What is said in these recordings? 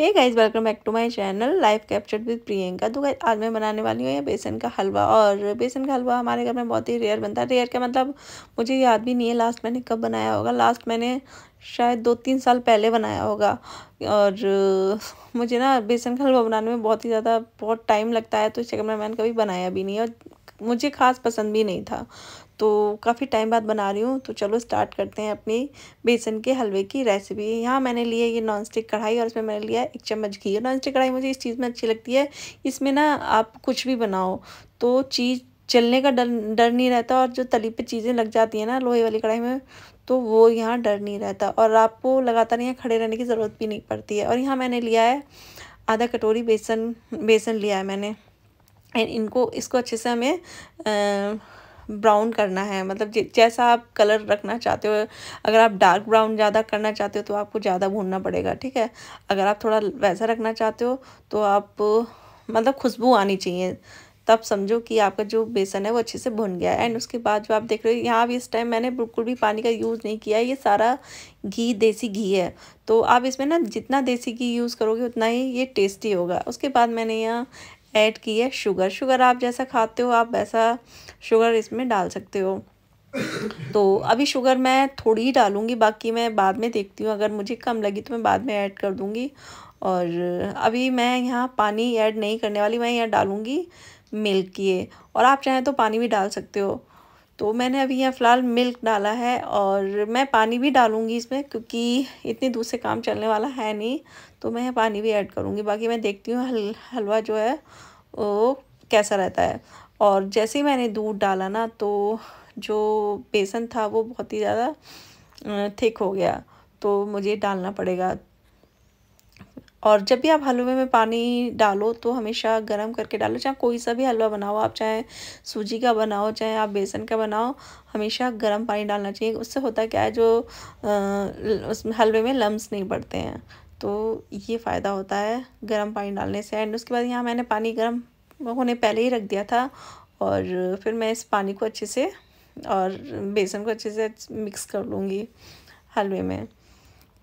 hey guys welcome back to my channel life captured with Priyanka तो guys आज मैं बनाने वाली हूँ ये बेसन का हलवा और बेसन का हलवा हमारे घर में बहुत ही रेयर बनता है रेयर का मतलब मुझे याद भी नहीं है लास्ट मैंने कब बनाया होगा लास्ट मैंने शायद दो तीन साल पहले बनाया होगा और मुझे ना बेसन का हलवा बनाने में बहुत ही ज़्यादा बहुत टाइम लगता है तो इस चक्कर में मैंने कभी बनाया भी नहीं और मुझे खास पसंद भी नहीं था तो काफ़ी टाइम बाद बना रही हूँ तो चलो स्टार्ट करते हैं अपनी बेसन के हलवे की रेसिपी यहाँ मैंने लिए ये नॉन स्टिक कढ़ाई और इसमें मैंने लिया एक चम्मच घी नॉन स्टिक कढ़ाई मुझे इस चीज़ में अच्छी लगती है इसमें ना आप कुछ भी बनाओ तो चीज़ चलने का डर डर नहीं रहता और जो तली पे चीज़ें लग जाती हैं ना लोहे वाली कढ़ाई में तो वो यहाँ डर नहीं रहता और आपको लगातार यहाँ खड़े रहने की ज़रूरत भी नहीं पड़ती है और यहाँ मैंने लिया है आधा कटोरी बेसन बेसन लिया है मैंने इनको इसको अच्छे से हमें ब्राउन करना है मतलब जैसा आप कलर रखना चाहते हो अगर आप डार्क ब्राउन ज़्यादा करना चाहते हो तो आपको ज़्यादा भूनना पड़ेगा ठीक है अगर आप थोड़ा वैसा रखना चाहते हो तो आप मतलब खुशबू आनी चाहिए तब समझो कि आपका जो बेसन है वो अच्छे से भुन गया है एंड उसके बाद जो आप देख रहे हो यहाँ भी इस टाइम मैंने बिल्कुल भी पानी का यूज़ नहीं किया है ये सारा घी देसी घी है तो आप इसमें ना जितना देसी घी यूज़ करोगे उतना ही ये टेस्टी होगा उसके बाद मैंने यहाँ ऐड की है शुगर शुगर आप जैसा खाते हो आप वैसा शुगर इसमें डाल सकते हो तो अभी शुगर मैं थोड़ी ही डालूँगी बाकी मैं बाद में देखती हूँ अगर मुझे कम लगी तो मैं बाद में ऐड कर दूँगी और अभी मैं यहाँ पानी ऐड नहीं करने वाली मैं यहाँ डालूँगी मिल्क ये और आप चाहें तो पानी भी डाल सकते हो तो मैंने अभी यहाँ फ़िलहाल मिल्क डाला है और मैं पानी भी डालूँगी इसमें क्योंकि इतने दूर से काम चलने वाला है नहीं तो मैं पानी भी ऐड करूँगी बाकी मैं देखती हूँ हल हलवा जो है वो कैसा रहता है और जैसे ही मैंने दूध डाला ना तो जो बेसन था वो बहुत ही ज़्यादा थिक हो गया तो मुझे डालना पड़ेगा और जब भी आप हलवे में पानी डालो तो हमेशा गर्म करके डालो चाहे कोई सा भी हलवा बनाओ आप चाहे सूजी का बनाओ चाहे आप बेसन का बनाओ हमेशा गर्म पानी डालना चाहिए उससे होता क्या है जो उस हलवे में लम्स नहीं पड़ते हैं तो ये फ़ायदा होता है गर्म पानी डालने से एंड उसके बाद यहाँ मैंने पानी गर्म होने पहले ही रख दिया था और फिर मैं इस पानी को अच्छे से और बेसन को अच्छे से मिक्स कर लूँगी हलवे में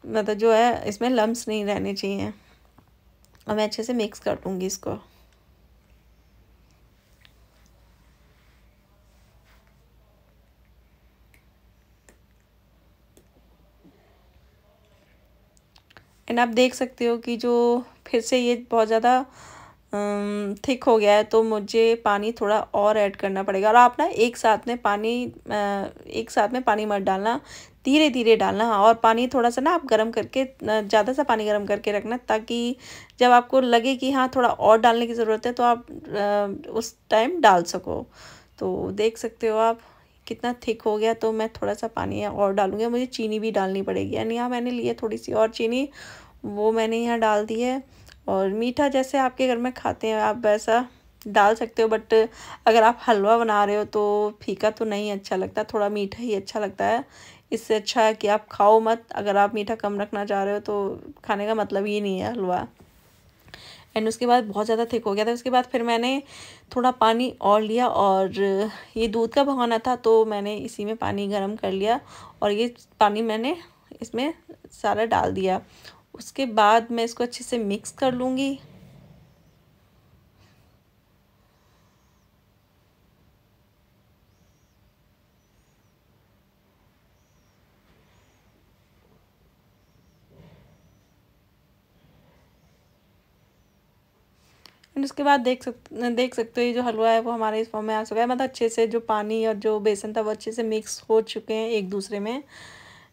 मतलब जो है इसमें लम्स नहीं रहने चाहिए अब मैं अच्छे से मिक्स कर दूँगी इसको एंड आप देख सकते हो कि जो फिर से ये बहुत ज़्यादा थिक हो गया है तो मुझे पानी थोड़ा और ऐड करना पड़ेगा और आप ना एक साथ में पानी एक साथ में पानी मत डालना धीरे धीरे डालना और पानी थोड़ा सा ना आप गर्म करके ज़्यादा सा पानी गर्म करके रखना ताकि जब आपको लगे कि हाँ थोड़ा और डालने की ज़रूरत है तो आप उस टाइम डाल सको तो देख सकते हो आप कितना थिक हो गया तो मैं थोड़ा सा पानी और डालूँगी मुझे चीनी भी डालनी पड़ेगी यानी यहाँ मैंने लिए थोड़ी सी और चीनी वो मैंने यहाँ डाल दी है और मीठा जैसे आपके घर में खाते हैं आप वैसा डाल सकते हो बट अगर आप हलवा बना रहे हो तो फीका तो नहीं अच्छा लगता थोड़ा मीठा ही अच्छा लगता है इससे अच्छा है कि आप खाओ मत अगर आप मीठा कम रखना चाह रहे हो तो खाने का मतलब ही नहीं है हलवा एंड उसके बाद बहुत ज़्यादा थिक हो गया था उसके बाद फिर मैंने थोड़ा पानी और लिया और ये दूध का भगाना था तो मैंने इसी में पानी गर्म कर लिया और ये पानी मैंने इसमें सारा डाल दिया उसके बाद मैं इसको अच्छे से मिक्स कर लूँगी एंड उसके बाद देख सक देख सकते हो ये जो हलवा है वो हमारे इस फॉर्म में आ चुका है मतलब अच्छे से जो पानी और जो बेसन था वो अच्छे से मिक्स हो चुके हैं एक दूसरे में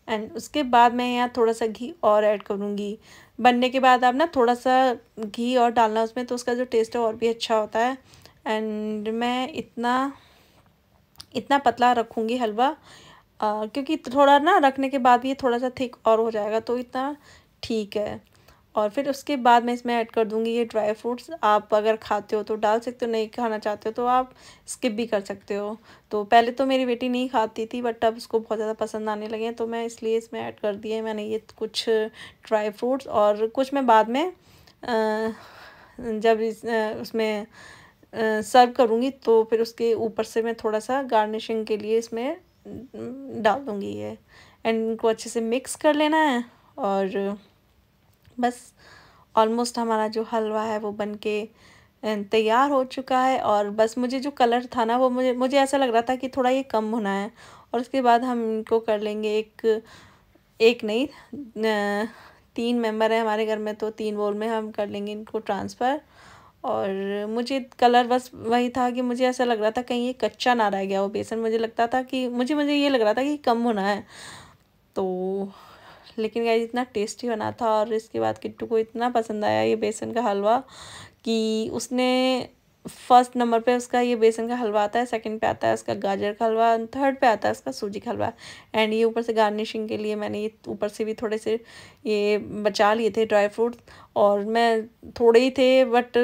एंड उसके बाद मैं यहाँ थोड़ा सा घी और ऐड करूँगी बनने के बाद आप ना थोड़ा सा घी और डालना उसमें तो उसका जो टेस्ट है और भी अच्छा होता है एंड मैं इतना इतना पतला रखूँगी हलवा क्योंकि थोड़ा ना रखने के बाद भी ये थोड़ा सा थिक और हो जाएगा तो इतना ठीक है और फिर उसके बाद मैं इसमें ऐड कर दूँगी ये ड्राई फ्रूट्स आप अगर खाते हो तो डाल सकते हो नहीं खाना चाहते हो तो आप स्किप भी कर सकते हो तो पहले तो मेरी बेटी नहीं खाती थी बट अब उसको बहुत ज़्यादा पसंद आने लगे हैं तो मैं इसलिए इसमें ऐड कर दिए मैंने ये कुछ ड्राई फ्रूट्स और कुछ मैं बाद में जब इस उसमें सर्व करूँगी तो फिर उसके ऊपर से मैं थोड़ा सा गार्निशिंग के लिए इसमें डाल दूँगी ये एंड इनको अच्छे से मिक्स कर लेना है और बस ऑलमोस्ट हमारा जो हलवा है वो बन के तैयार हो चुका है और बस मुझे जो कलर था ना वो मुझे मुझे ऐसा लग रहा था कि थोड़ा ये कम होना है और उसके बाद हम इनको कर लेंगे एक एक नहीं तीन मेंबर हैं हमारे घर में तो तीन बोल में हम कर लेंगे इनको ट्रांसफ़र और मुझे कलर बस वही था कि मुझे ऐसा लग रहा था कहीं ये कच्चा ना रह गया वो बेसन मुझे लगता था कि मुझे मुझे ये लग रहा था कि कम होना है तो लेकिन गाइज इतना टेस्टी बना था और इसके बाद किट्टू को इतना पसंद आया ये बेसन का हलवा कि उसने फर्स्ट नंबर पे उसका ये बेसन का हलवा आता है सेकंड पे आता है उसका गाजर का हलवा थर्ड पे आता है उसका सूजी का हलवा एंड ये ऊपर से गार्निशिंग के लिए मैंने ये ऊपर से भी थोड़े से ये बचा लिए थे ड्राई फ्रूट और मैं थोड़े ही थे बट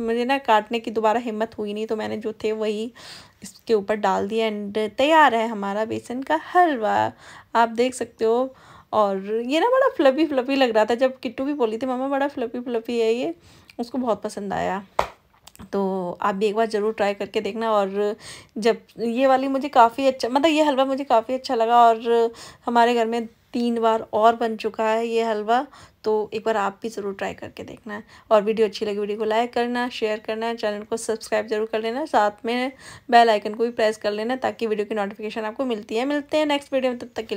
मुझे ना काटने की दोबारा हिम्मत हुई नहीं तो मैंने जो थे वही इसके ऊपर डाल दिया एंड तैयार है हमारा बेसन का हलवा आप देख सकते हो और ये ना बड़ा फ्लपी फ्लपी लग रहा था जब किट्टू भी बोली थी मम्मा बड़ा फ्लपी फ्लपी है ये उसको बहुत पसंद आया तो आप भी एक बार ज़रूर ट्राई करके देखना और जब ये वाली मुझे काफ़ी अच्छा मतलब ये हलवा मुझे काफ़ी अच्छा लगा और हमारे घर में तीन बार और बन चुका है ये हलवा तो एक बार आप भी ज़रूर ट्राई करके देखना और वीडियो अच्छी लगी वीडियो को लाइक करना शेयर करना चैनल को सब्सक्राइब जरूर कर लेना साथ में बेल आइकन को भी प्रेस कर लेना ताकि वीडियो की नोटिफिकेशन आपको मिलती है मिलते हैं नेक्स्ट वीडियो में तब तक के